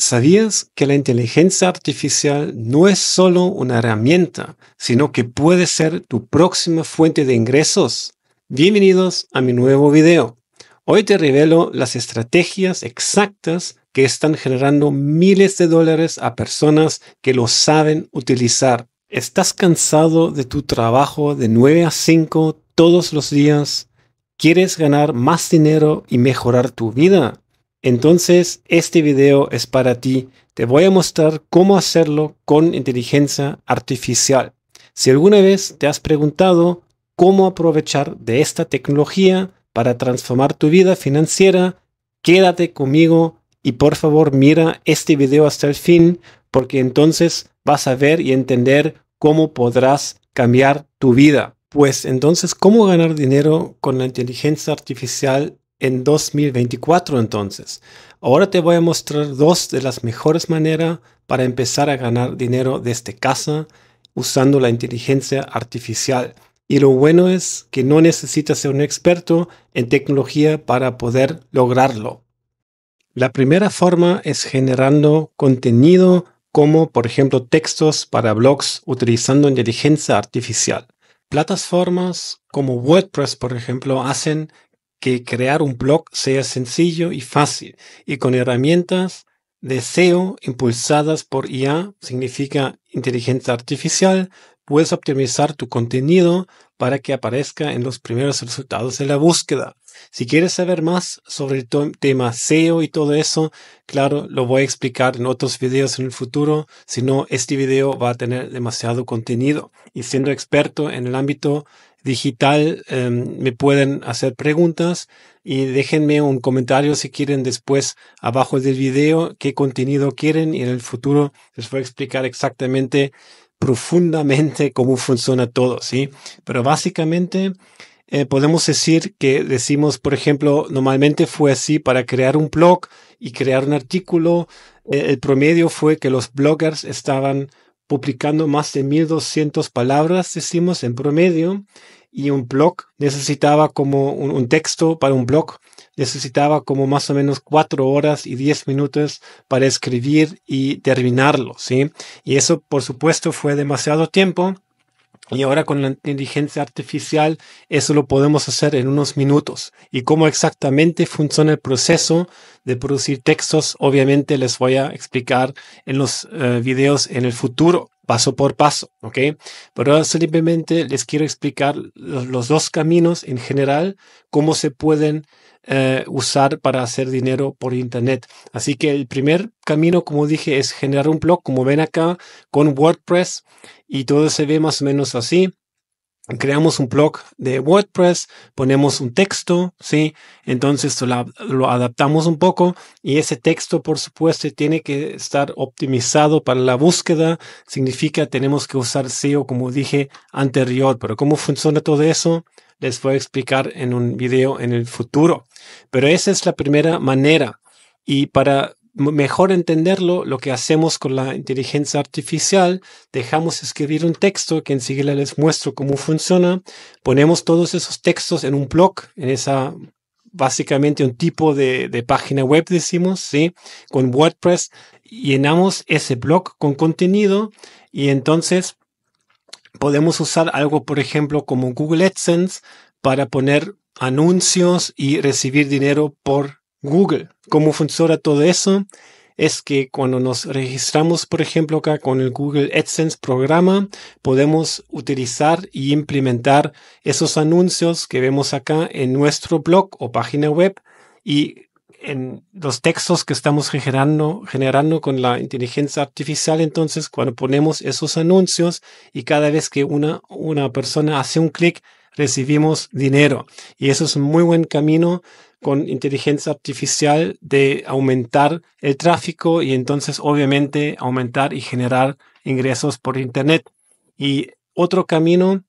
¿Sabías que la inteligencia artificial no es solo una herramienta, sino que puede ser tu próxima fuente de ingresos? Bienvenidos a mi nuevo video. Hoy te revelo las estrategias exactas que están generando miles de dólares a personas que lo saben utilizar. ¿Estás cansado de tu trabajo de 9 a 5 todos los días? ¿Quieres ganar más dinero y mejorar tu vida? Entonces, este video es para ti. Te voy a mostrar cómo hacerlo con inteligencia artificial. Si alguna vez te has preguntado cómo aprovechar de esta tecnología para transformar tu vida financiera, quédate conmigo y por favor mira este video hasta el fin porque entonces vas a ver y entender cómo podrás cambiar tu vida. Pues entonces, ¿cómo ganar dinero con la inteligencia artificial en 2024 entonces. Ahora te voy a mostrar dos de las mejores maneras para empezar a ganar dinero desde este casa usando la inteligencia artificial. Y lo bueno es que no necesitas ser un experto en tecnología para poder lograrlo. La primera forma es generando contenido como por ejemplo textos para blogs utilizando inteligencia artificial. Plataformas como WordPress, por ejemplo, hacen que crear un blog sea sencillo y fácil y con herramientas de SEO impulsadas por IA, significa inteligencia artificial, puedes optimizar tu contenido para que aparezca en los primeros resultados de la búsqueda. Si quieres saber más sobre el tema SEO y todo eso, claro, lo voy a explicar en otros videos en el futuro, si no, este video va a tener demasiado contenido. Y siendo experto en el ámbito digital em, me pueden hacer preguntas y déjenme un comentario si quieren después abajo del video qué contenido quieren y en el futuro les voy a explicar exactamente profundamente cómo funciona todo, ¿sí? Pero básicamente eh, podemos decir que decimos, por ejemplo, normalmente fue así para crear un blog y crear un artículo. Eh, el promedio fue que los bloggers estaban publicando más de 1200 palabras, decimos, en promedio, y un blog necesitaba como un, texto para un blog, necesitaba como más o menos cuatro horas y diez minutos para escribir y terminarlo, ¿sí? Y eso, por supuesto, fue demasiado tiempo y ahora con la inteligencia artificial eso lo podemos hacer en unos minutos. Y cómo exactamente funciona el proceso de producir textos, obviamente les voy a explicar en los eh, videos en el futuro paso por paso, ¿ok? Pero ahora simplemente les quiero explicar los, dos caminos en general, cómo se pueden eh, usar para hacer dinero por Internet. Así que el primer camino, como dije, es generar un blog, como ven acá, con WordPress y todo se ve más o menos así creamos un blog de WordPress, ponemos un texto, ¿sí? Entonces lo, adaptamos un poco y ese texto, por supuesto, tiene que estar optimizado para la búsqueda. Significa tenemos que usar SEO, como dije anterior, pero cómo funciona todo eso les voy a explicar en un video en el futuro. Pero esa es la primera manera. Y para mejor entenderlo, lo que hacemos con la inteligencia artificial, dejamos escribir un texto que enseguida les muestro cómo funciona, ponemos todos esos textos en un blog, en esa básicamente un tipo de, página web, decimos, ¿sí? Con WordPress, llenamos ese blog con contenido y entonces podemos usar algo, por ejemplo, como Google AdSense para poner anuncios y recibir dinero por Google, cómo funciona todo eso es que cuando nos registramos, por ejemplo, acá con el Google AdSense programa, podemos utilizar y implementar esos anuncios que vemos acá en nuestro blog o página web y en los textos que estamos generando, generando con la inteligencia artificial. Entonces, cuando ponemos esos anuncios y cada vez que una, una persona hace un clic, recibimos dinero. Y eso es un muy buen camino con inteligencia artificial de aumentar el tráfico y entonces obviamente aumentar y generar ingresos por Internet. Y otro camino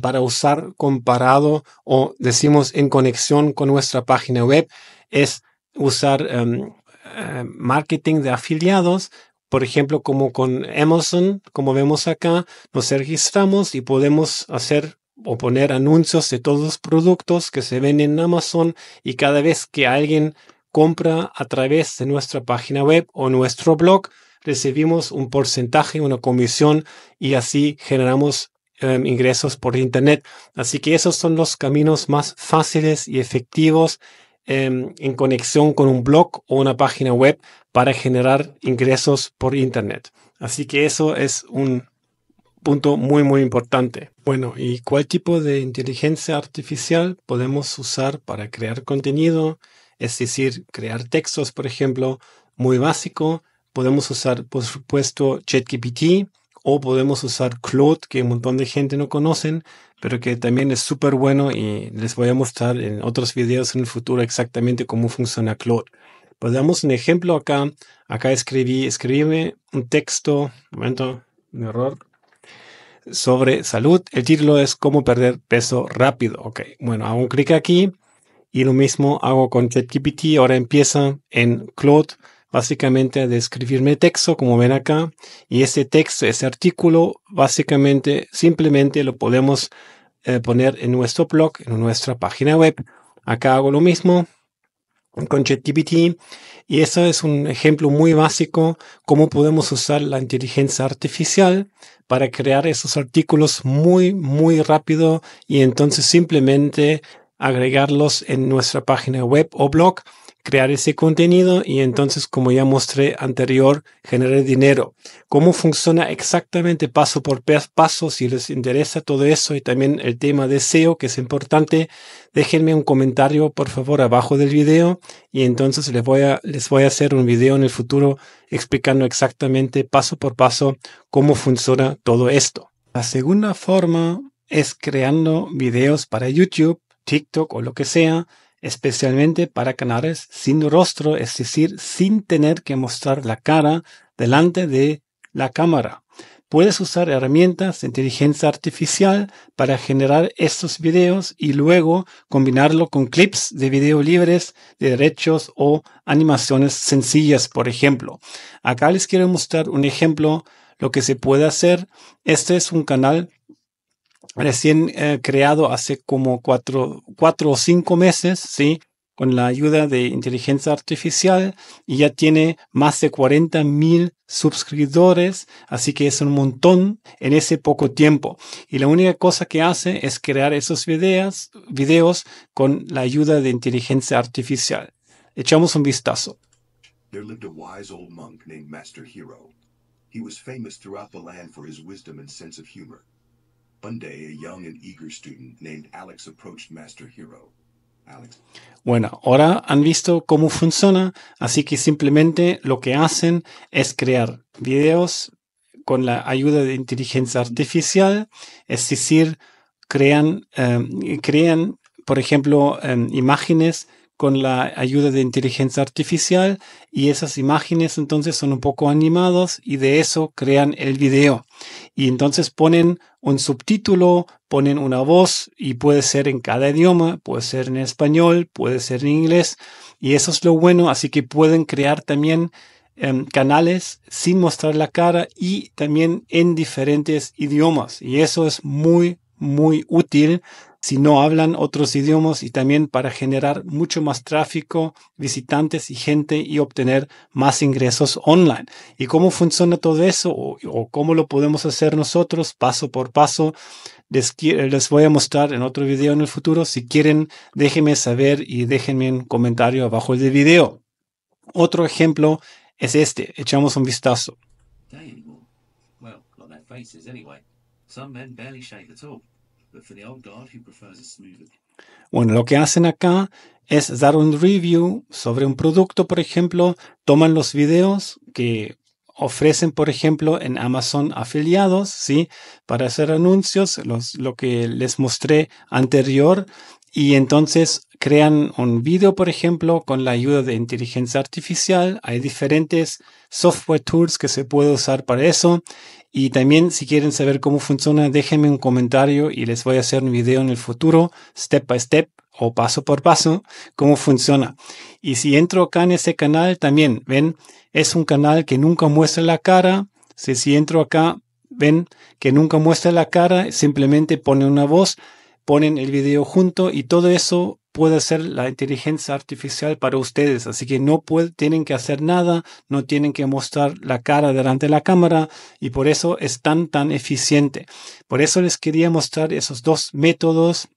para usar comparado o decimos en conexión con nuestra página web es usar em, eh, marketing de afiliados, por ejemplo, como con Amazon, como vemos acá, nos registramos y podemos hacer o poner anuncios de todos los productos que se ven en Amazon y cada vez que alguien compra a través de nuestra página web o nuestro blog, recibimos un porcentaje, una comisión y así generamos em, ingresos por Internet. Así que esos son los caminos más fáciles y efectivos em, en conexión con un blog o una página web para generar ingresos por Internet. Así que eso es un punto muy, muy importante. Bueno, ¿y cuál tipo de inteligencia artificial podemos usar para crear contenido? Es decir, crear textos, por ejemplo, muy básico. Podemos usar, por supuesto, ChatGPT o podemos usar Claude, que un montón de gente no conocen, pero que también es súper bueno y les voy a mostrar en otros videos en el futuro exactamente cómo funciona Claude. podemos pues un ejemplo acá. Acá escribí, escribe un texto, momento, un error sobre salud. El título es cómo perder peso rápido. Ok, bueno, hago un clic aquí y lo mismo hago con ChatGPT. Ahora empieza en Claude básicamente a describirme texto, como ven acá, y ese texto, ese artículo, básicamente, simplemente lo podemos eh, poner en nuestro blog, en nuestra página web. Acá hago lo mismo con ChatGPT y eso es un ejemplo muy básico cómo podemos usar la inteligencia artificial para crear esos artículos muy, muy rápido y entonces simplemente agregarlos en nuestra página web o blog crear ese contenido y entonces, como ya mostré anterior, generar dinero. ¿Cómo funciona exactamente paso por paso? Si les interesa todo eso y también el tema de SEO, que es importante, déjenme un comentario, por favor, abajo del video y entonces les voy a, les voy a hacer un video en el futuro explicando exactamente paso por paso cómo funciona todo esto. La segunda forma es creando videos para YouTube, TikTok o lo que sea especialmente para canales sin rostro, es decir, sin tener que mostrar la cara delante de la cámara. Puedes usar herramientas de inteligencia artificial para generar estos videos y luego combinarlo con clips de video libres de derechos o animaciones sencillas, por ejemplo. Acá les quiero mostrar un ejemplo, lo que se puede hacer. Este es un canal recién eh, creado hace como cuatro, o cinco meses, ¿sí? con la ayuda de inteligencia artificial y ya tiene más de 40 mil suscriptores, así que es un montón en ese poco tiempo. Y la única cosa que hace es crear esos videos, videos con la ayuda de inteligencia artificial. Echamos un vistazo. There lived a wise old monk named Master Hero. He was famous throughout the land for his wisdom and sense of humor. Bueno, ahora han visto cómo funciona, así que simplemente lo que hacen es crear videos con la ayuda de inteligencia artificial, es decir, crean, eh, crean por ejemplo, em, imágenes con la ayuda de inteligencia artificial y esas imágenes entonces son un poco animados y de eso crean el video. Y entonces ponen un subtítulo, ponen una voz y puede ser en cada idioma, puede ser en español, puede ser en inglés y eso es lo bueno, así que pueden crear también em, canales sin mostrar la cara y también en diferentes idiomas y eso es muy muy útil si no hablan otros idiomas y también para generar mucho más tráfico, visitantes y gente y obtener más ingresos online. ¿Y cómo funciona todo eso o, cómo lo podemos hacer nosotros paso por paso? Les, voy a mostrar en otro video en el futuro. Si quieren, déjenme saber y déjenme un comentario abajo del video. Otro ejemplo es este. Echamos un vistazo. Bueno, lo que hacen acá es dar un review sobre un producto, por ejemplo, toman los videos que ofrecen, por ejemplo, en Amazon afiliados, ¿sí? Para hacer anuncios, los, lo que les mostré anterior, y entonces crean un video, por ejemplo, con la ayuda de inteligencia artificial. Hay diferentes software tools que se puede usar para eso y también si quieren saber cómo funciona, déjenme un comentario y les voy a hacer un video en el futuro, step by step o paso por paso, cómo funciona. Y si entro acá en ese canal, también, ven, es un canal que nunca muestra la cara. Si, si entro acá, ven, que nunca muestra la cara, simplemente pone una voz, ponen el video junto y todo eso puede ser la inteligencia artificial para ustedes. Así que no tienen que hacer nada, no tienen que mostrar la cara delante de la cámara y por eso es tan, tan eficiente. Por eso les quería mostrar esos dos métodos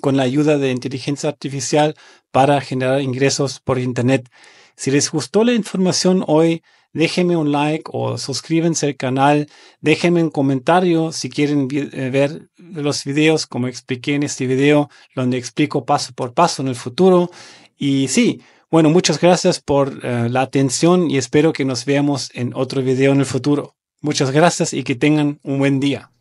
con la ayuda de inteligencia artificial para generar ingresos por Internet. Si les gustó la información hoy, déjenme un like o suscríbanse al canal, déjenme un comentario si quieren eh, ver los videos como expliqué en este video, donde explico paso por paso en el futuro. Y sí, bueno, muchas gracias por eh, la atención y espero que nos veamos en otro video en el futuro. Muchas gracias y que tengan un buen día.